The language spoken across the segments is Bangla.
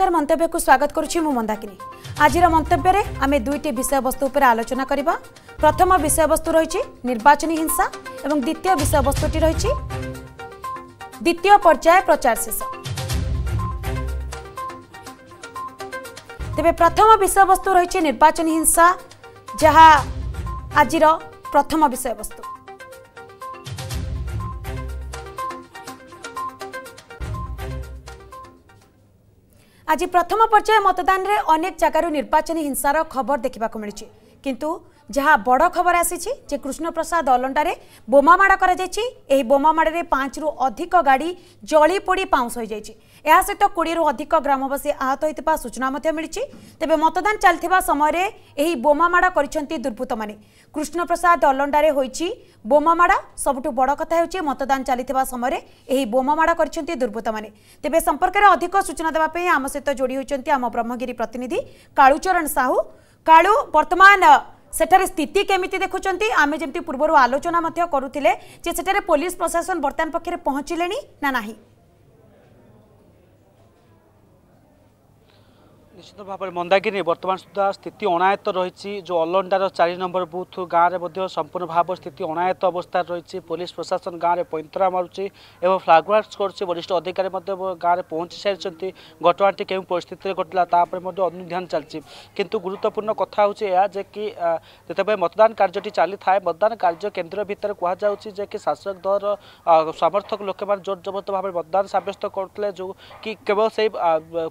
ସରକାର ମନ୍ତବ୍ୟକୁ ସ୍ୱାଗତ କରୁଛି ମୁଁ ମନ୍ଦାକିନୀ ଆଜିର ମନ୍ତବ୍ୟରେ ଆମେ ଦୁଇଟି ବିଷୟବସ୍ତୁ ଉପରେ ଆଲୋଚନା କରିବା ପ୍ରଥମ ବିଷୟବସ୍ତୁ ରହିଛି ନିର୍ବାଚନୀ ହିଂସା ଏବଂ ଦ୍ୱିତୀୟ ବିଷୟବସ୍ତୁଟି ରହିଛି ଦ୍ୱିତୀୟ ପର୍ଯ୍ୟାୟ ପ୍ରଚାର ଶେଷ ତେବେ ପ୍ରଥମ ବିଷୟବସ୍ତୁ ରହିଛି ନିର୍ବାଚନୀ ହିଂସା ଯାହା ଆଜିର ପ୍ରଥମ ବିଷୟବସ୍ତୁ আজ প্রথম পর্যায়ে মতদানে অনেক জায়গার নির্বাচনী হিংসার খবর দেখা মিছে কিন্তু যা বড় খবর আসিছে যে কৃষ্ণপ্রসাদ অলণ্ডারে বোমামাড় করা এই বোমামাড়ে পাঁচরু অধিক গাড়ি জলি পোড়ি পাউঁশ হয়ে যাই ଏହା ସହିତ କୋଡ଼ିଏରୁ ଅଧିକ ଗ୍ରାମବାସୀ ଆହତ ହୋଇଥିବା ସୂଚନା ମଧ୍ୟ ମିଳିଛି ତେବେ ମତଦାନ ଚାଲିଥିବା ସମୟରେ ଏହି ବୋମାମାଡ଼ କରିଛନ୍ତି ଦୁର୍ବୃତ୍ତମାନେ କୃଷ୍ଣପ୍ରସାଦ ଅଲଣ୍ଡାରେ ହୋଇଛି ବୋମାମାଡ଼ ସବୁଠୁ ବଡ଼ କଥା ହେଉଛି ମତଦାନ ଚାଲିଥିବା ସମୟରେ ଏହି ବୋମାମାଡ଼ କରିଛନ୍ତି ଦୁର୍ବୃତ୍ତମାନେ ତେବେ ସମ୍ପର୍କରେ ଅଧିକ ସୂଚନା ଦେବା ପାଇଁ ଆମ ସହିତ ଯୋଡ଼ି ହୋଇଛନ୍ତି ଆମ ବ୍ରହ୍ମଗିରି ପ୍ରତିନିଧି କାଳୁଚରଣ ସାହୁ କାଳୁ ବର୍ତ୍ତମାନ ସେଠାରେ ସ୍ଥିତି କେମିତି ଦେଖୁଛନ୍ତି ଆମେ ଯେମିତି ପୂର୍ବରୁ ଆଲୋଚନା ମଧ୍ୟ କରୁଥିଲେ ଯେ ସେଠାରେ ପୋଲିସ ପ୍ରଶାସନ ବର୍ତ୍ତମାନ ପକ୍ଷରେ ପହଞ୍ଚିଲେଣି ନାହିଁ ନିଶ୍ଚିତ ଭାବରେ ମନ୍ଦାକିନୀ ବର୍ତ୍ତମାନ ସୁଦ୍ଧା ସ୍ଥିତି ଅଣାୟତ୍ତ ରହିଛି ଯେଉଁ ଅଲଣ୍ଡାର ଚାରି ନମ୍ବର ବୁଥ୍ ଗାଁରେ ମଧ୍ୟ ସମ୍ପୂର୍ଣ୍ଣ ଭାବରେ ସ୍ଥିତି ଅଣାୟତ୍ତ ଅବସ୍ଥାରେ ରହିଛି ପୋଲିସ ପ୍ରଶାସନ ଗାଁରେ ପଇନ୍ତରା ମାରୁଛି ଏବଂ ଫ୍ଲାଗମାର୍ଚ୍ଚ କରୁଛି ବରିଷ୍ଠ ଅଧିକାରୀ ମଧ୍ୟ ଗାଁରେ ପହଞ୍ଚି ସାରିଛନ୍ତି ଘଟଣାଟି କେଉଁ ପରିସ୍ଥିତିରେ ଘଟିଲା ତା ଉପରେ ମଧ୍ୟ ଅନୁଧ୍ୟାନ ଚାଲିଛି କିନ୍ତୁ ଗୁରୁତ୍ୱପୂର୍ଣ୍ଣ କଥା ହେଉଛି ଏହା ଯେ କି ଯେତେବେଳେ ମତଦାନ କାର୍ଯ୍ୟଟି ଚାଲିଥାଏ ମତଦାନ କାର୍ଯ୍ୟ କେନ୍ଦ୍ର ଭିତରେ କୁହାଯାଉଛି ଯେ କି ଶାସକ ଦଳର ସମର୍ଥକ ଲୋକମାନେ ଜୋରଜବରଦସ୍ତ ଭାବରେ ମତଦାନ ସାବ୍ୟସ୍ତ କରୁଥିଲେ ଯେଉଁ କି କେବଳ ସେଇ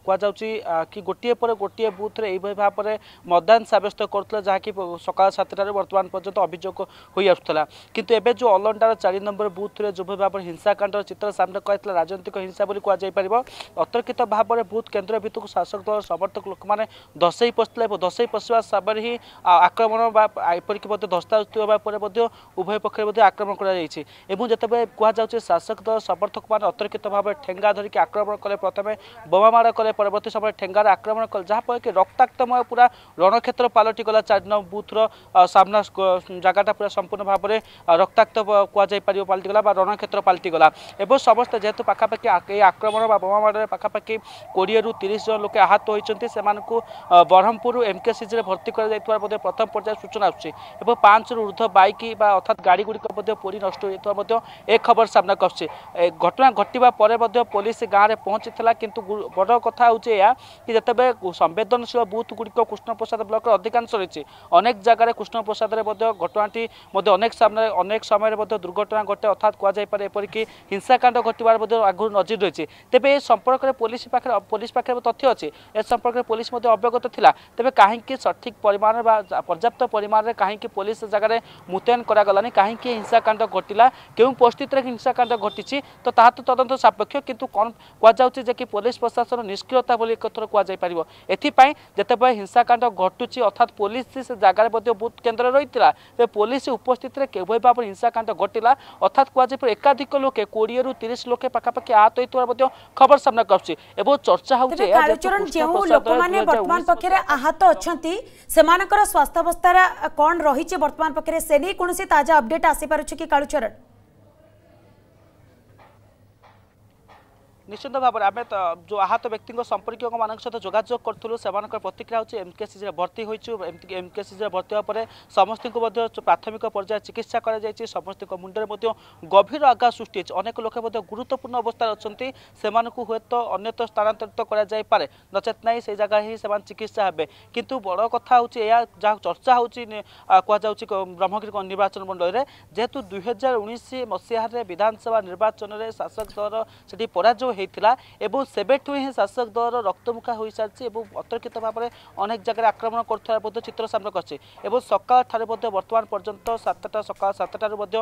କୁହାଯାଉଛି କି ଗୋଟିଏ ପରେ ଗୋଟିଏ ବୁଥ୍ରେ ଏଇଭଳି ଭାବରେ ମତଦାନ ସାବ୍ୟସ୍ତ କରୁଥିଲା ଯାହାକି ସକାଳ ସାତଟାରେ ବର୍ତ୍ତମାନ ପର୍ଯ୍ୟନ୍ତ ଅଭିଯୋଗ ହୋଇଆସୁଥିଲା କିନ୍ତୁ ଏବେ ଯେଉଁ ଅଲଣ୍ଡାର ଚାରି ନମ୍ବର ବୁଥ୍ରେ ଯେଉଁଭଳି ଭାବରେ ହିଂସାକାଣ୍ଡର ଚିତ୍ର ସାମ୍ନା କରାଯାଇଥିଲା ରାଜନୈତିକ ହିଂସା ବୋଲି କୁହାଯାଇପାରିବ ଅତର୍କିତ ଭାବରେ ବୁଥ କେନ୍ଦ୍ର ଭିତରକୁ ଶାସକ ଦଳର ସମର୍ଥକ ଲୋକମାନେ ଧସେଇ ପଶିଥିଲେ ଏବଂ ଧସେଇ ପଶିବା ସମୟରେ ହିଁ ଆକ୍ରମଣ ବା ଏପରିକି ମଧ୍ୟ ଧସ୍ତାଧସ୍ତି ହେବା ପରେ ମଧ୍ୟ ଉଭୟ ପକ୍ଷରେ ମଧ୍ୟ ଆକ୍ରମଣ କରାଯାଇଛି ଏବଂ ଯେତେବେଳେ କୁହାଯାଉଛି ଶାସକ ଦଳ ସମର୍ଥକମାନେ ଅତର୍କିତ ଭାବେ ଠେଙ୍ଗା ଧରିକି ଆକ୍ରମଣ କଲେ ପ୍ରଥମେ ବୋମାମାଡ଼ କଲେ ପରବର୍ତ୍ତୀ ସମୟରେ ଠେଙ୍ଗାରେ ଆକ୍ରମଣ କଲେ ଯାହାଫଳରେ କି ରକ୍ତାକ୍ତମୟ ପୁରା ରଣକ୍ଷେତ୍ର ପାଲଟିଗଲା ଚାରି ନମ୍ବର ବୁଥର ସାମ୍ନା ଜାଗାଟା ପୁରା ସମ୍ପୂର୍ଣ୍ଣ ଭାବରେ ରକ୍ତାକ୍ତ କୁହାଯାଇପାରିବ ପାଲଟିଗଲା ବା ରଣକ୍ଷେତ୍ର ପାଲଟିଗଲା ଏବଂ ସମସ୍ତେ ଯେହେତୁ ପାଖାପାଖି ଏହି ଆକ୍ରମଣ ବା ବୋମାମାଡ଼ରେ ପାଖାପାଖି କୋଡ଼ିଏରୁ ତିରିଶ ଜଣ ଲୋକେ ଆହତ ହୋଇଛନ୍ତି ସେମାନଙ୍କୁ ବ୍ରହ୍ମପୁରରୁ ଏମ୍କେସିଜିରେ ଭର୍ତ୍ତି କରାଯାଇଥିବା ମଧ୍ୟ ପ୍ରଥମ ପର୍ଯ୍ୟାୟ ସୂଚନା ଆସୁଛି ଏବଂ ପାଞ୍ଚରୁ ଉର୍ଦ୍ଧ୍ୱ ବାଇକ୍ ବା ଅର୍ଥାତ୍ ଗାଡ଼ିଗୁଡ଼ିକ ମଧ୍ୟ ପୋଡ଼ି ନଷ୍ଟ ହୋଇଥିବା ମଧ୍ୟ ଏ ଖବର ସାମ୍ନାକୁ ଆସୁଛି ଘଟଣା ଘଟିବା ପରେ ମଧ୍ୟ ପୋଲିସ ଗାଁରେ ପହଞ୍ଚିଥିଲା କିନ୍ତୁ ବଡ଼ କଥା ହେଉଛି ଏହା କି ଯେତେବେଳେ ସମ୍ବେଦନଶୀଳ ବୁଥ୍ ଗୁଡ଼ିକ କୃଷ୍ଣପ୍ରସାଦ ବ୍ଲକର ଅଧିକାଂଶ ରହିଛି ଅନେକ ଜାଗାରେ କୃଷ୍ଣପ୍ରସାଦରେ ମଧ୍ୟ ଘଟଣାଟି ମଧ୍ୟ ଅନେକ ସାମ୍ନାରେ ଅନେକ ସମୟରେ ମଧ୍ୟ ଦୁର୍ଘଟଣା ଘଟେ ଅର୍ଥାତ୍ କୁହାଯାଇପାରେ ଏପରିକି ହିଂସାକାଣ୍ଡ ଘଟିବାର ମଧ୍ୟ ଆଗରୁ ନଜିର ରହିଛି ତେବେ ଏ ସମ୍ପର୍କରେ ପୋଲିସ ପାଖରେ ପୋଲିସ ପାଖରେ ତଥ୍ୟ ଅଛି ଏ ସମ୍ପର୍କରେ ପୋଲିସ ମଧ୍ୟ ଅବଗତ ଥିଲା ତେବେ କାହିଁକି ସଠିକ୍ ପରିମାଣରେ ବା ପର୍ଯ୍ୟାପ୍ତ ପରିମାଣରେ କାହିଁକି ପୋଲିସ ଜାଗାରେ ମୁତୟନ କରାଗଲାନି କାହିଁକି ହିଂସାକାଣ୍ଡ ଘଟିଲା କେଉଁ ପରିସ୍ଥିତିରେ ହିଂସାକାଣ୍ଡ ଘଟିଛି ତ ତାହା ତ ତଦନ୍ତ ସାପେକ୍ଷ କିନ୍ତୁ କ'ଣ କୁହାଯାଉଛି ଯେ କି ପୋଲିସ ପ୍ରଶାସନ ନିଷ୍କ୍ରିୟତା ବୋଲି ଏକଥର କୁହାଯାଇପାରିବ ଏଥିପାଇଁ ଯେତେବେଳେ ହିଂସାକାଣ୍ଡ ଘଟୁଛି ଅର୍ଥାତ୍ ପୋଲିସ ସେ ଜାଗାରେ ମଧ୍ୟ ବୁଥ୍ କେନ୍ଦ୍ରରେ ରହିଥିଲା ସେ ପୋଲିସ ଉପସ୍ଥିତିରେ କିଭଳି ଭାବରେ ହିଂସାକାଣ୍ଡ ଘଟିଲା ଅର୍ଥାତ୍ କୁହାଯାଏ ଏକାଧିକ ଲୋକେ କୋଡ଼ିଏରୁ ତିରିଶ ଲୋକେ ପାଖାପାଖି ଆହତ ହୋଇଥିବାର ମଧ୍ୟ ଖବର ସାମ୍ନାକୁ ଆସୁଛି ଏବଂ ଚର୍ଚ୍ଚା ହେଉଛି ଯେଉଁ ଲୋକମାନେ ବର୍ତ୍ତମାନ ପକ୍ଷରେ ଆହତ ଅଛନ୍ତି ସେମାନଙ୍କର ସ୍ୱାସ୍ଥ୍ୟାବସ୍ଥା କ'ଣ ରହିଛି ବର୍ତ୍ତମାନ ପକ୍ଷରେ ସେ ନେଇ କୌଣସି ତାଜା ଅପଡେଟ୍ ଆସିପାରୁଛି କି କାଳୁଚରଣ নিশ্চিত ভাবে আমি যে আহত ব্যক্তি সম্পর্কীয় সহ যোগাযোগ করলু সে প্রতিক্রিয়া হচ্ছে এমকেসিজি ভর্তি হয়েছু এমকেসিজি ভর্তি হওয়া পরে সমস্ত প্রাথমিক পর্যায়ে চিকিৎসা করা যাই সমস্ত মুন্ডে গভীর আঘাত সৃষ্টি হয়েছে অনেক লোক গুরুত্বপূর্ণ অবস্থায় অনেক সে হয়তো অন্যত্র স্থানান্তরিত করা যাই যাইপরে নচেত নাই সেই জায়গায় হি সে চিকিৎসা হবে কিন্তু বড় কথা হচ্ছে এয়া যা চর্চা হচ্ছে কুযাচ্ছে ব্রহ্মগিরি নির্বাচন মন্ডলের যেহেতু দুই হাজার উনিশ মসিহার বিধানসভা নির্বাচনের শাসক দল সেটি পরাজয় ହୋଇଥିଲା ଏବଂ ସେବେଠୁ ହିଁ ଶାସକ ଦଳର ରକ୍ତମୁଖା ହୋଇସାରିଛି ଏବଂ ଅତର୍କିତ ଭାବରେ ଅନେକ ଜାଗାରେ ଆକ୍ରମଣ କରୁଥିବା ମଧ୍ୟ ଚିତ୍ର ସାମ୍ନା କରିଛି ଏବଂ ସକାଳ ଠାରେ ମଧ୍ୟ ବର୍ତ୍ତମାନ ପର୍ଯ୍ୟନ୍ତ ସାତଟା ସକାଳ ସାତଟାରୁ ମଧ୍ୟ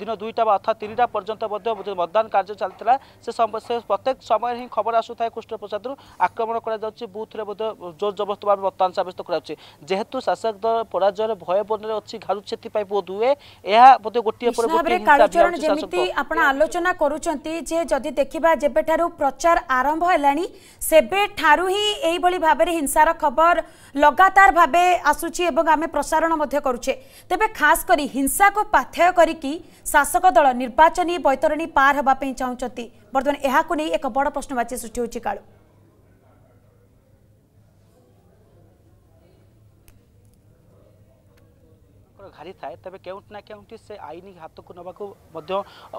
ଦିନ ଦୁଇଟା ବା ଅର୍ଥାତ୍ ତିନିଟା ପର୍ଯ୍ୟନ୍ତ ମଧ୍ୟ ମତଦାନ କାର୍ଯ୍ୟ ଚାଲିଥିଲା ସେ ସେ ପ୍ରତ୍ୟେକ ସମୟରେ ହିଁ ଖବର ଆସୁଥାଏ କୃଷ୍ଣପ୍ରସାଦରୁ ଆକ୍ରମଣ କରାଯାଉଛି ବୁଥରେ ମଧ୍ୟ ଜୋର ଜବରଦସ୍ତ ଭାବେ ମତଦାନ ସାବ୍ୟସ୍ତ କରାଯାଉଛି ଯେହେତୁ ଶାସକ ଦଳ ପରାଜୟର ଭୟ ବନରେ ଅଛି ଘାରୁଛି ସେଥିପାଇଁ ବୋଧ ହୁଏ ଏହା ମଧ୍ୟ ଗୋଟିଏ ପରେ ଗୋଟିଏ ଆପଣ ଆଲୋଚନା କରୁଛନ୍ତି ଯେ ଯଦି ଦେଖିବା ଯେବେଠାରୁ ଠାରୁ ପ୍ରଚାର ଆରମ୍ଭ ହେଲାଣି ସେବେଠାରୁ ହିଁ ଏଇଭଳି ଭାବରେ ହିଂସାର ଖବର ଲଗାତାର ଭାବେ ଆସୁଛି ଏବଂ ଆମେ ପ୍ରସାରଣ ମଧ୍ୟ କରୁଛେ ତେବେ ଖାସ କରି ହିଂସାକୁ ପାଥେୟ କରିକି ଶାସକ ଦଳ ନିର୍ବାଚନୀ ବୈତରଣୀ ପାର ହେବା ପାଇଁ ଚାହୁଁଛନ୍ତି ବର୍ତ୍ତମାନ ଏହାକୁ ନେଇ ଏକ ବଡ଼ ପ୍ରଶ୍ନବାଚୀ ସୃଷ୍ଟି ହେଉଛି ହାରି ଥାଏ ତେବେ କେଉଁଠି ନା କେଉଁଠି ସେ ଆଇନ ହାତକୁ ନେବାକୁ ମଧ୍ୟ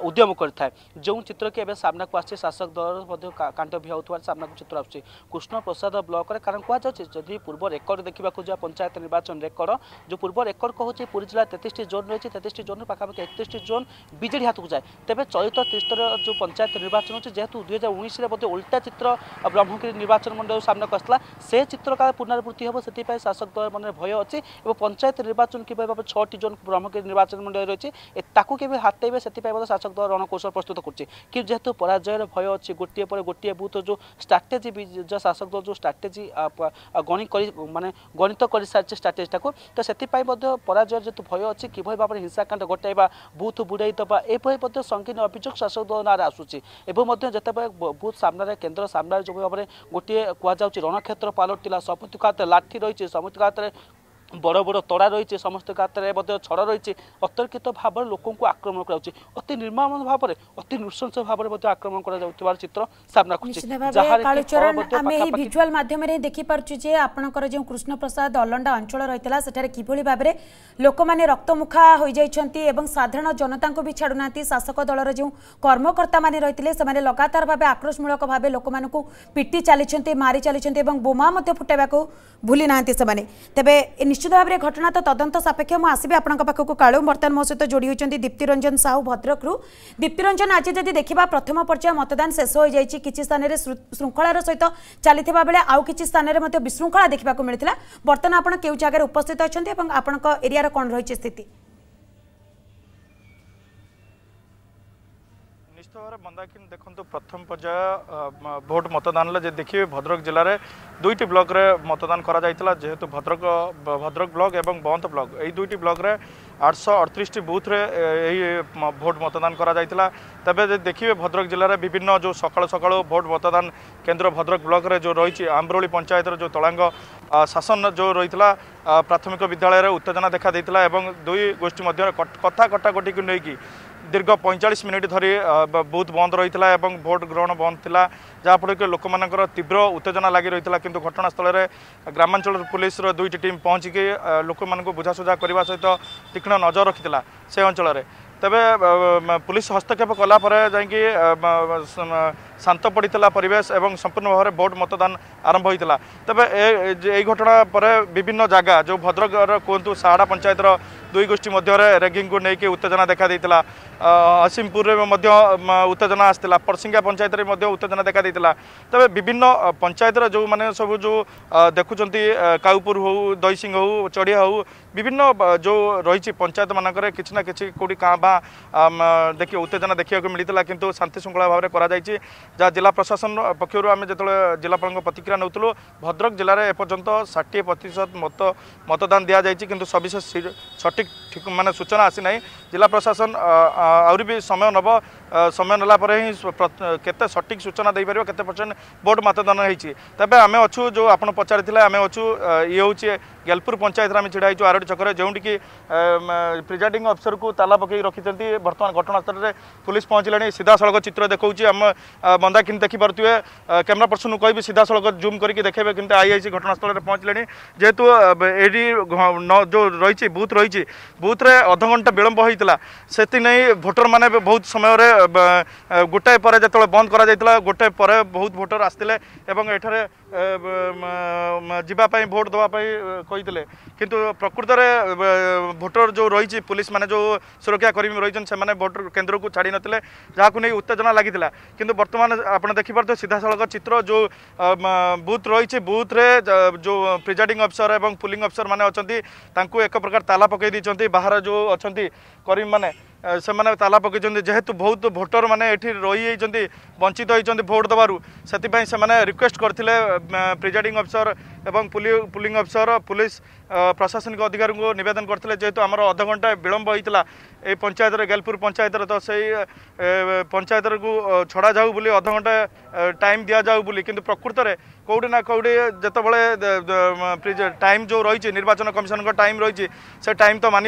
ଉଦ୍ୟମ କରିଥାଏ ଯେଉଁ ଚିତ୍ର କି ଏବେ ସାମ୍ନାକୁ ଆସିଛି ଶାସକ ଦଳର ମଧ୍ୟ କାଣ୍ଡ ବି ହେଉଥିବାର ସାମ୍ନାକୁ ଚିତ୍ର ଆସୁଛି କୃଷ୍ଣ ପ୍ରସାଦ ବ୍ଲକରେ କାରଣ କୁହାଯାଉଛି ଯଦି ପୂର୍ବ ରେକର୍ଡ ଦେଖିବାକୁ ଯିବା ପଞ୍ଚାୟତ ନିର୍ବାଚନ ରେକର୍ଡ ଯେଉଁ ପୂର୍ବ ରେକର୍ଡ କହୁଛି ପୁରୀ ଜିଲ୍ଲା ତେତିଶଟି ଜୋନ୍ ରହିଛି ତେତିଶଟି ଜୋନ୍ରୁ ପାଖାପାଖି ଏକତିରିଶଟି ଜୋନ୍ ବିଜେଡ଼ି ହାତକୁ ଯାଏ ତେବେ ଚଳିତ ତ୍ରିସ୍ତର ଯେଉଁ ପଞ୍ଚାୟତ ନିର୍ବାଚନ ହେଉଛି ଯେହେତୁ ଦୁଇ ହଜାର ଉଣେଇଶରେ ମଧ୍ୟ ଓଲଟା ଚିତ୍ର ବ୍ରହ୍ମଗିରି ନିର୍ବାଚନ ମଣ୍ଡଳୀ ସାମ୍ନାକୁ ଆସିଥିଲା ସେ ଚିତ୍ର କାଳେ ପୁନରାବୃତ୍ତି ହେବ ସେଥିପାଇଁ ଶାସକ ଦଳ ମନରେ ଭୟ ଅଛି ଏବଂ ପଞ୍ଚାୟତ ନିର୍ବାଚନ କିଭଳି ଭାବେ ଛଅଟି একষট্টি জন প্রমুখ নির্বাচন মন্ডলী রয়েছে তাকে কেবে হাতেইবে সেপাই বোধ শাসক দল রণকৌশল প্রস্তুত করছে কিন্তু যেহেতু পরাজয়ের ভয় অছি গোটিয়ে পরে গোটিয়ে বুথ যে স্ট্রাটেজি শাসক দল যে স্ট্রাটেজি গণি করে মানে গণিত করে সারিছে স্ট্রাটেজিটা তো সেপাই মধ্যে পরাজয়ের যেহেতু ভয় অছি কিভাবে ভাবে হিংসাকাণ্ড ঘটাইবা বুথ বুড়াই দেবা এইভাবে মধ্যে সংকীর্ণ অভিযোগ শাসক দল না আসুচি এবং মধ্যে যেতবে বুথ সামনে কেন্দ্র সামনে যেভাবে ভাবে গোটিয়ে যাচ্ছে রণক্ষেত্র পালটিলা সমুদ্রঘাত লাঠি রয়েছে সমুদ্রঘাতের বড় বড় তড়া রয়েছে সমস্ত গাত্রায় মধ্যে ছড়া রয়েছে অতর্কিত ভাবে লোক আক্রমণ করা অতি নির্মম ভাবে অতি নৃশংস ভাবে আক্রমণ করা যাওয়ার চিত্র সামনা করছে আমি এই ভিজুয়াল মাধ্যমে দেখি পারছু যে আপনার যে কৃষ্ণপ্রসাদ অলন্ডা অঞ্চল রয়েছে সেটার কিভাবে ভাবে লোক মানে রক্তমুখা হয়ে যাই এবং সাধারণ জনতা বি ছাড়ু না শাসক দলর যে কর্মকর্তা মানে রয়েছে সে লগাতার ভাবে আক্রোশমূলক ভাবে লোক পিটি চালিছেন মারি চালিছেন এবং বোমা মধ্যে ফুটাইবা ভুলি না সে তবে নিশ্চয় নিশ্চিত ভাবে ঘটনা তো তদন্ত সাপেক্ষ মু আসবি আপনার পাখক কালু বর্তমান মো সহ যোড়ি হয়েছেন দীপ্তিরঞ্জন সাহু ভদ্রকু দীপ্তিরঞ্জন আজ যদি দেখা প্রথম পর্যায়ে মতদান শেষ হয়ে যাই কিছু স্থানের শৃঙ্খলার সহিত চাল বেড়ে আউ কিছু স্থানের বিশৃঙ্খলা দেখা মিলে বর্তমান আপনার কেউ জায়গায় উপস্থিত অনেক এবং আপনার এরিয়ার কম রয়েছে স্থিতি ସହର ମନ୍ଦାକିନୀ ଦେଖନ୍ତୁ ପ୍ରଥମ ପର୍ଯ୍ୟାୟ ଭୋଟ ମତଦାନରେ ଯଦି ଦେଖିବେ ଭଦ୍ରକ ଜିଲ୍ଲାରେ ଦୁଇଟି ବ୍ଲକରେ ମତଦାନ କରାଯାଇଥିଲା ଯେହେତୁ ଭଦ୍ରକ ଭଦ୍ରକ ବ୍ଲକ ଏବଂ ବନ୍ତ ବ୍ଲକ ଏହି ଦୁଇଟି ବ୍ଲକରେ ଆଠଶହ ଅଠତିରିଶଟି ବୁଥରେ ଏହି ଭୋଟ ମତଦାନ କରାଯାଇଥିଲା ତେବେ ଯଦି ଦେଖିବେ ଭଦ୍ରକ ଜିଲ୍ଲାରେ ବିଭିନ୍ନ ଯେଉଁ ସକାଳୁ ସକାଳୁ ଭୋଟ ମତଦାନ କେନ୍ଦ୍ର ଭଦ୍ରକ ବ୍ଲକରେ ଯେଉଁ ରହିଛି ଆମ୍ରୋଳି ପଞ୍ଚାୟତର ଯେଉଁ ତଳାଙ୍ଗ ଶାସନ ଯେଉଁ ରହିଥିଲା ପ୍ରାଥମିକ ବିଦ୍ୟାଳୟରେ ଉତ୍ତେଜନା ଦେଖାଦେଇଥିଲା ଏବଂ ଦୁଇ ଗୋଷ୍ଠୀ ମଧ୍ୟରେ କଥା କଟାକଟିକୁ ନେଇକି ଦୀର୍ଘ ପଇଁଚାଳିଶ ମିନିଟ୍ ଧରି ବୁଥ୍ ବନ୍ଦ ରହିଥିଲା ଏବଂ ଭୋଟ୍ ଗ୍ରହଣ ବନ୍ଦ ଥିଲା ଯାହାଫଳରେ କି ଲୋକମାନଙ୍କର ତୀବ୍ର ଉତ୍ତେଜନା ଲାଗି ରହିଥିଲା କିନ୍ତୁ ଘଟଣାସ୍ଥଳରେ ଗ୍ରାମାଞ୍ଚଳର ପୋଲିସର ଦୁଇଟି ଟିମ୍ ପହଞ୍ଚିକି ଲୋକମାନଙ୍କୁ ବୁଝାସୁଝା କରିବା ସହିତ ତୀକ୍ଷ୍ଣ ନଜର ରଖିଥିଲା ସେ ଅଞ୍ଚଳରେ ତେବେ ପୋଲିସ ହସ୍ତକ୍ଷେପ କଲାପରେ ଯାଇକି শান্ত পড়িলা পরিবেশ এবং সম্পূর্ণ ভাবে ভোট মতদান আরম্ভ হয়েছিল তবে এই ঘটনা পরে বিভিন্ন জায়গা যে ভদ্রকর কুহতু সাহাড়া পঞ্চায়েতর দুই গোষ্ঠী মধ্যে রেগিংকু নেই উত্তেজনা দেখা দিয়েছিল হসিমপুরের মধ্যে উত্তেজনা আসছিল পরসিঙ্গা পঞ্চায়েতের মধ্যে উত্তেজনা দেখা দিয়েছিল তবে বিভিন্ন পঞ্চায়েতর যে মানে সব যে দেখুম কাউপুর হো দইসিং হো চড়িয়া হো বিভিন্ন যে রয়েছে পঞ্চায়েত মানুষের কিছু না কিছু কোটি কাঁ বা দেখি উত্তেজনা দেখা মিলিলা কিন্তু শান্তিশৃঙ্খলা ভাবে করা যাই যা জেলা প্রশাসন পক্ষ আমি যেত জেলাপাল প্রতিক্রিয়া নেউলু ভদ্রক জেলার এপর্যন্ত ষাঠিয়ে প্রতিশত মত মতদান দিয়া যাই কিন্তু সবিশেষ সঠিক মানে সূচনা আসি না জেলা প্রশাসন আহরি বি সময় নব সময় নেলাপরে হি কেতে সঠিক সূচনা দেইপার কেতে পরসেন্ট ভোট মতদান হয়েছি তবে আমি অছু যে আপনার পচারি আমি অছু ইয়ে হচ্ছে ગેલપુર પંચાયતરે આમે છિડા હોઈଛୁ આરડી છકરે જેઉંટીକି પ્રિજાઇડિંગ અફસરକୁ તાલા પକେଇ ରଖିଛନ୍ତି ବର୍ତ୍ତମାନ ଘଟଣାସ୍ଥଳରେ ପୁଲିସ୍ ପହଞ୍ଚିଲାଣି ସିଧାସଳଖ ଚିତ୍ର ଦେଖାଉଛି ଆମ ମନ୍ଦାକିନି ଦେଖିପାରୁଥିବେ କ୍ୟାମେରା ପର୍ସନକୁ କହିବି ସିଧାସଳଖ ଜୁମ୍ କରିକି ଦେଖେଇବେ କେମିତି ଆଇଆଇସି ଘଟଣାସ୍ଥଳରେ ପହଞ୍ଚିଲାଣି ଯେହେତୁ ଏଇଠି ଯେଉଁ ରହିଛି ବୁଥ୍ ରହିଛି ବୁଥ୍ରେ ଅଧଘଣ୍ଟା ବିଳମ୍ବ ହୋଇଥିଲା ସେଥିନେଇ ଭୋଟରମାନେ ବହୁତ ସମୟରେ ଗୋଟାଏ ପରେ ଯେତେବେଳେ ବନ୍ଦ କରାଯାଇଥିଲା ଗୋଟାଏ ପରେ ବହୁତ ଭୋଟର ଆସିଥିଲେ ଏବଂ ଏଠାରେ ଯିବା ପାଇଁ ଭୋଟ୍ ଦେବା ପାଇଁ কইলে কিন্তু প্রকৃতরে ভোটর যে রয়েছে পুলিশ মানে যে সুরক্ষাকর্মী রয়েছেন সে ভোট কেন্দ্রক ছাড়ি নলে যা উত্তেজনা লাগিলা কিন্তু বর্তমান আপনার দেখিপারে সিধাসলখ চিত্র যে বুথ রয়েছে বুথরে যে প্রিজাইডিং অফিসর এবং পুলিং অফিসর মানে অনেক তাঁকু এক প্রকার তালা পকাই দিয়েছেন বাহার যে অনেক কর্মী মানে ସେମାନେ ତାଲା ପକାଇଛନ୍ତି ଯେହେତୁ ବହୁତ ଭୋଟର ମାନେ ଏଠି ରହିଯାଇଛନ୍ତି ବଞ୍ଚିତ ହୋଇଛନ୍ତି ଭୋଟ ଦେବାରୁ ସେଥିପାଇଁ ସେମାନେ ରିକ୍ୱେଷ୍ଟ କରିଥିଲେ ପ୍ରିଜାଇଡିଂ ଅଫିସର ଏବଂ ପୁଲିଂ ଅଫିସର ପୁଲିସ ପ୍ରଶାସନିକ ଅଧିକାରୀଙ୍କୁ ନିବେଦନ କରିଥିଲେ ଯେହେତୁ ଆମର ଅଧଘଣ୍ଟା ବିଳମ୍ବ ହୋଇଥିଲା ଏଇ ପଞ୍ଚାୟତରେ ଗେଲପୁର ପଞ୍ଚାୟତରେ ତ ସେଇ ପଞ୍ଚାୟତରକୁ ଛଡ଼ାଯାଉ ବୋଲି ଅଧଘଣ୍ଟା ଟାଇମ୍ ଦିଆଯାଉ ବୋଲି କିନ୍ତୁ ପ୍ରକୃତରେ प्रिज टाइम जो र निर्वाचन कमिसनको टाइम से टाइम त म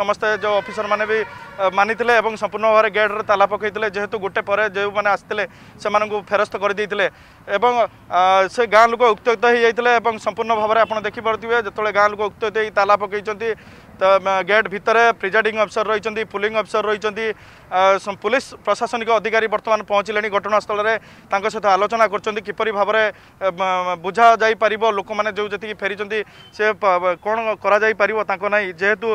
समस्त जो अफिसर मानिले सम्पूर्ण भावना गेट्रे ताला पकैले जेहेतु गोटे परे म आमा फेर गरिदिएले ए गाँ लु उक्त हुँदै संपूर्ण भावर आउँछ देखि पाउँदै जति बेला गाँ लु उक्त ताला पके गेट भित्र प्रिजाइडिङ अफिसर रहेछ पुलिंग अफिसर रह পুলিশ প্রশাসনিক অধিকারী বর্তমান পৌঁছলে ঘটনাস্থলের তাঁর সহ আলোচনা করছেন কিপর ভাবে বুঝা যাই পাব লোক মানে যে যেত ফেরি সে কোণ করা যাই পাব তাঁর নাই যেহেতু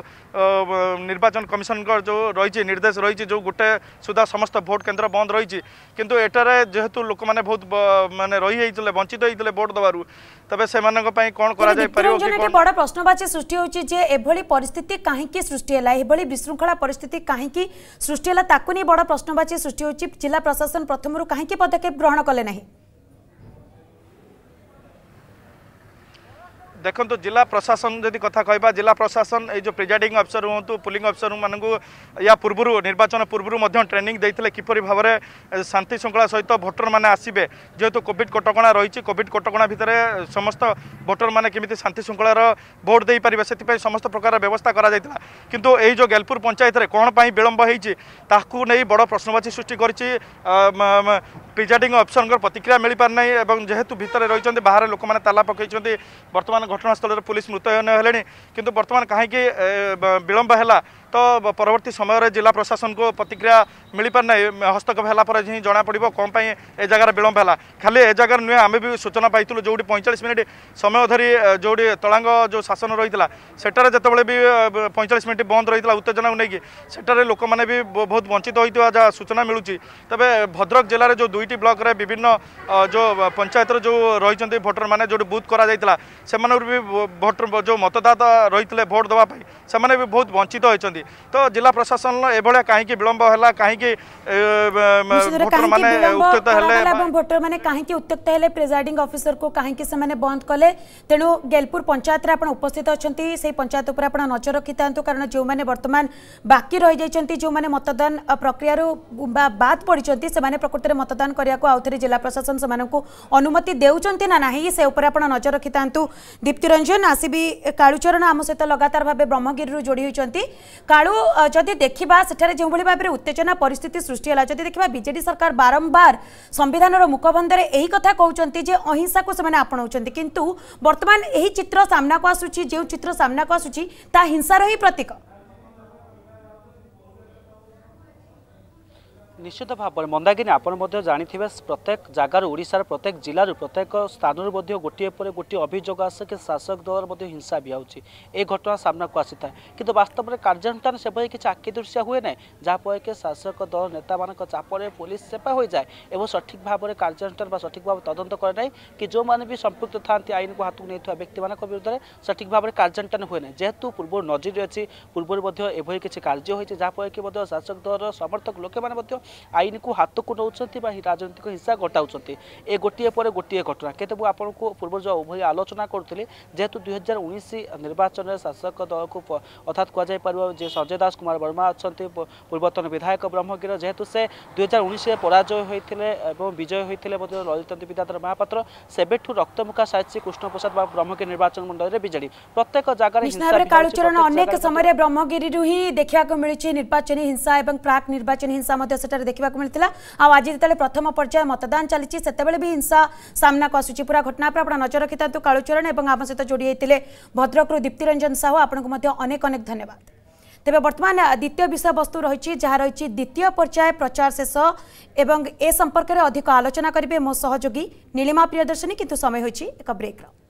নির্বাচন কমিশন যে রয়েছে নির্দেশ রয়েছে যে গোটে সুদ্ধা সমস্ত ভোট কেন্দ্র বন্ধ রয়েছে কিন্তু এটার যেহেতু লোক মানে বহু মানে রই হয়েছিল বঞ্চিত হয়েছিল ভোট দেবার তবে সে কোণ করা যাই পার বড় প্রশ্নবাচী সৃষ্টি হচ্ছে যে এভাবে পরিস্থিতি কাহিকি সৃষ্টি হল এইভাবে বিশৃঙ্খলা পরিস্থিতি কাহিকি সৃষ্টি হল ତାକୁ ନେଇ ବଡ଼ ପ୍ରଶ୍ନବାଚୀ ସୃଷ୍ଟି ହୋଇଛି ଜିଲ୍ଲା ପ୍ରଶାସନ ପ୍ରଥମରୁ କାହିଁକି ପଦକ୍ଷେପ ଗ୍ରହଣ କଲେ ନାହିଁ ଦେଖନ୍ତୁ ଜିଲ୍ଲା ପ୍ରଶାସନ ଯଦି କଥା କହିବା ଜିଲ୍ଲା ପ୍ରଶାସନ ଏଇ ଯେଉଁ ପ୍ରିଜାଇଡିଂ ଅଫିସର ହୁଅନ୍ତୁ ପୁଲିଂ ଅଫିସରମାନଙ୍କୁ ୟା ପୂର୍ବରୁ ନିର୍ବାଚନ ପୂର୍ବରୁ ମଧ୍ୟ ଟ୍ରେନିଂ ଦେଇଥିଲେ କିପରି ଭାବରେ ଶାନ୍ତି ଶୃଙ୍ଖଳା ସହିତ ଭୋଟରମାନେ ଆସିବେ ଯେହେତୁ କୋଭିଡ଼ କଟକଣା ରହିଛି କୋଭିଡ଼ କଟକଣା ଭିତରେ ସମସ୍ତ ଭୋଟରମାନେ କେମିତି ଶାନ୍ତି ଶୃଙ୍ଖଳାର ଭୋଟ ଦେଇପାରିବେ ସେଥିପାଇଁ ସମସ୍ତ ପ୍ରକାର ବ୍ୟବସ୍ଥା କରାଯାଇଥିଲା କିନ୍ତୁ ଏଇ ଯେଉଁ ଗେଲପୁର ପଞ୍ଚାୟତରେ କ'ଣ ପାଇଁ ବିଳମ୍ବ ହୋଇଛି ତାହାକୁ ନେଇ ବଡ଼ ପ୍ରଶ୍ନବାଚୀ ସୃଷ୍ଟି କରିଛି প্রিজাইডিং অফিসর প্রতিক্রিয়া মিলি মিপার না এবং যেহেতু ভিতরে রয়েছেন বাহারে লোক মানে তালা পকাইছেন বর্তমান ঘটনাস্থলের পুলিশ মৃতায়ন হলে কিন্তু বর্তমান কী বিলম্ব হল ତ ପରବର୍ତ୍ତୀ ସମୟରେ ଜିଲ୍ଲା ପ୍ରଶାସନକୁ ପ୍ରତିକ୍ରିୟା ମିଳିପାରିନାହିଁ ହସ୍ତକ୍ଷେପ ହେଲା ପରେ ହିଁ ଜଣାପଡ଼ିବ କ'ଣ ପାଇଁ ଏ ଜାଗାରେ ବିଳମ୍ବ ହେଲା ଖାଲି ଏ ଜାଗାରେ ନୁହେଁ ଆମେ ବି ସୂଚନା ପାଇଥିଲୁ ଯେଉଁଠି ପଇଁଚାଳିଶ ମିନିଟ୍ ସମୟ ଧରି ଯେଉଁଠି ତଳାଙ୍ଗ ଯେଉଁ ଶାସନ ରହିଥିଲା ସେଠାରେ ଯେତେବେଳେ ବି ପଇଁଚାଳିଶ ମିନିଟ୍ ବନ୍ଦ ରହିଥିଲା ଉତ୍ତେଜନାକୁ ନେଇକି ସେଠାରେ ଲୋକମାନେ ବି ବହୁତ ବଞ୍ଚିତ ହୋଇଥିବା ଯାହା ସୂଚନା ମିଳୁଛି ତେବେ ଭଦ୍ରକ ଜିଲ୍ଲାରେ ଯେଉଁ ଦୁଇଟି ବ୍ଲକରେ ବିଭିନ୍ନ ଯେଉଁ ପଞ୍ଚାୟତର ଯେଉଁ ରହିଛନ୍ତି ଭୋଟରମାନେ ଯେଉଁଠି ବୁଥ୍ କରାଯାଇଥିଲା ସେମାନଙ୍କୁ ବି ଭୋଟର ଯେଉଁ ମତଦାତା ରହିଥିଲେ ଭୋଟ୍ ଦେବା ପାଇଁ ସେମାନେ ବି ବହୁତ ବଞ୍ଚିତ ହୋଇଛନ୍ତି तो जिला प्रशासन एभलिया कहीं विलंब है कहीं भोटर मैंने कहीं उत्त्यक्त प्रिजाइडिंग अफिसर को कहीं बंद कले तेणु गेलपुर पंचायत में उस्थित अच्छा से पंचायत पर आज नजर रखि था कारण जो मैंने वर्तमान बाकी रही जाइंट जो मैंने मतदान प्रक्रिय बात पड़ी से प्रकृत में मतदान करने को आउथे जिला प्रशासन से अनुमति देना नजर रखि था रंजन आसबी कालुचरण आम सहित लगातार भाव ब्रह्मगिरी जोड़ी होती কালু যদি দেখা সেখানে যেভাবে ভাবে উত্তেজনা পরিস্থিতি সৃষ্টি হল যদি দেখা বিজেডি সরকার বারম্বার সংবিধানর মুখবন্ধরে এই কথা কৌন যে অহিংসাকে সে আপনার কিন্তু বর্তমান এই চিত্র সামনাকু আসুচি যে চিত্র সামনাকু আসুচি তা হিংসার হি প্রতীক নিশ্চিত ভাবে মন্দাগিনি আপনার জাঁথিবে প্রত্যেক জায়গার ওড়শার প্রত্যেক জেলার প্রত্যেক স্থানর গোটিয়ে পরে গোটি অভিযোগ আসে কি শাসক দলর হিংসা বি হচ্ছে এই ঘটনা সামনাকু আসি থাকে কিন্তু বাস্তবের কার্যানুষ্ঠান সেভাবে কিছু আখিদৃশ্য হুয়ে না যাফলে কি শাসক দল নেতা মান চাপরে পুলিশ সেপা হয়ে যায় এবং সঠিক ভাবে কার্যানুষ্ঠান বা সঠিক ভাবে তদন্ত করে না কি যে সম্পৃক্ত থাকে আইনকু হাতক নিয়ে ব্যক্তি মান বিরুদ্ধে সঠিক ভাবে কার্যানুষ্ঠান হুয়ে না যেহেতু পূর্ব নজির অ পূর্ব এভাবে কিছু কার্য হয়েছে যাফলে কি শাসক দলর সমর্থক লোকে মানে ଆଇନକୁ ହାତକୁ ନେଉଛନ୍ତି ବା ରାଜନୈତିକ ହିଂସା ଘଟାଉଛନ୍ତି ଏ ଗୋଟିଏ ପରେ ଗୋଟିଏ ଘଟଣା କେତେବେଳକୁ ଆପଣଙ୍କୁ ପୂର୍ବ ଯେଉଁ ଉଭୟ ଆଲୋଚନା କରୁଥିଲେ ଯେହେତୁ ଦୁଇହଜାର ଉଣେଇଶ ନିର୍ବାଚନରେ ଶାସକ ଦଳକୁ ଅର୍ଥାତ୍ କୁହାଯାଇପାରିବ ଯେ ସଞ୍ଜୟ ଦାସ କୁମାର ବର୍ମା ଅଛନ୍ତି ପୂର୍ବତନ ବିଧାୟକ ବ୍ରହ୍ମଗିର ଯେହେତୁ ସେ ଦୁଇହଜାର ଉଣେଇଶରେ ପରାଜୟ ହୋଇଥିଲେ ଏବଂ ବିଜୟ ହୋଇଥିଲେ ମଧ୍ୟ ଲଳିତନ୍ତି ବିଦ୍ୟାଧର ମହାପାତ୍ର ସେବେଠୁ ରକ୍ତମୁଖା ସାଜିଛି କୃଷ୍ଣପ୍ରସାଦ ବା ବ୍ରହ୍ମଗିରି ନିର୍ବାଚନ ମଣ୍ଡଳୀରେ ବିଜେଡି ପ୍ରତ୍ୟେକ ଜାଗାରେ କାଳୁଚରଣ ଅନେକ ସମୟରେ ବ୍ରହ୍ମଗିରିରୁ ହିଁ ଦେଖିବାକୁ ମିଳିଛି ନିର୍ବାଚନୀ ହିଂସା ଏବଂ ପ୍ରାକ୍ ନିର୍ବାଚନୀ ହିଂସା ମଧ୍ୟ ସେଠାରେ देखा मिलता आउ आज जितने प्रथम पर्याय मतदान चली भी हिंसा सामनाक आसूची पूरा घटना पर आप नजर रखि था कालुचरण और आम सहित जोड़ी भद्रकु दीप्तिरंजन साहू आपको धन्यवाद तेज बर्तमान द्वितीय विषय वस्तु रही जहाँ रही द्वितीय पर्याय प्रचार शेष एवं ए संपर्क में अधिक आलोचना करेंगे मो सहयोगी नीलिमा प्रियदर्शनी कितु समय हो एक ब्रेक रहा